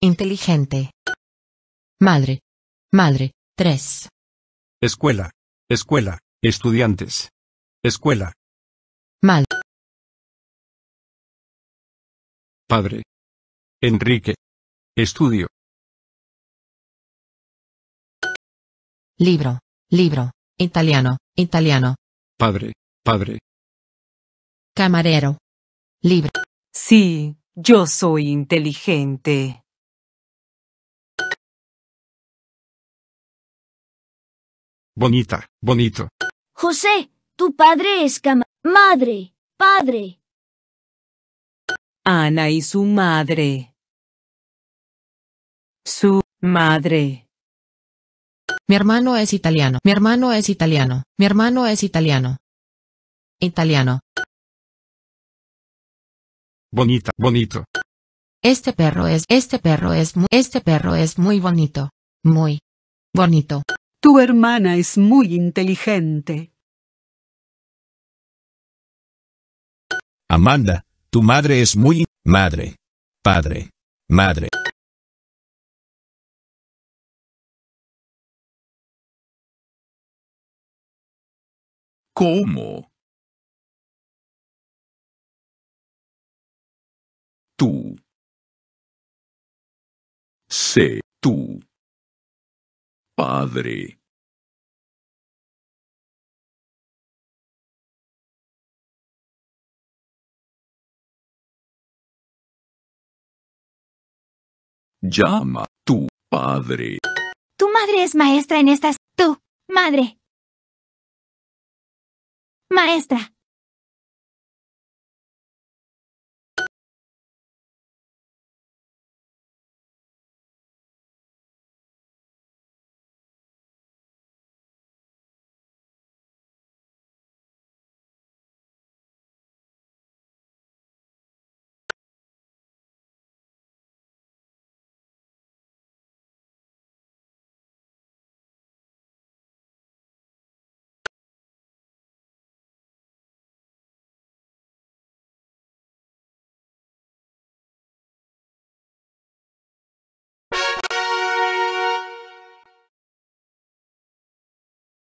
Inteligente. Madre. Madre. Tres. Escuela. Escuela. Estudiantes. Escuela. Mal. Padre. Enrique. Estudio. Libro. Libro. Italiano. Italiano. Padre. Padre. Camarero. Libro. Sí, yo soy inteligente. bonita, bonito. José, tu padre es cama. Madre, padre. Ana y su madre. Su madre. Mi hermano es italiano. Mi hermano es italiano. Mi hermano es italiano. Italiano. Bonita, bonito. Este perro es, este perro es, este perro es muy bonito. Muy bonito. Tu hermana es muy inteligente. Amanda, tu madre es muy... Madre. Padre. Madre. ¿Cómo? Tú. Sé tú padre Llama tu padre. Tu madre es maestra en estas... Tu madre. Maestra.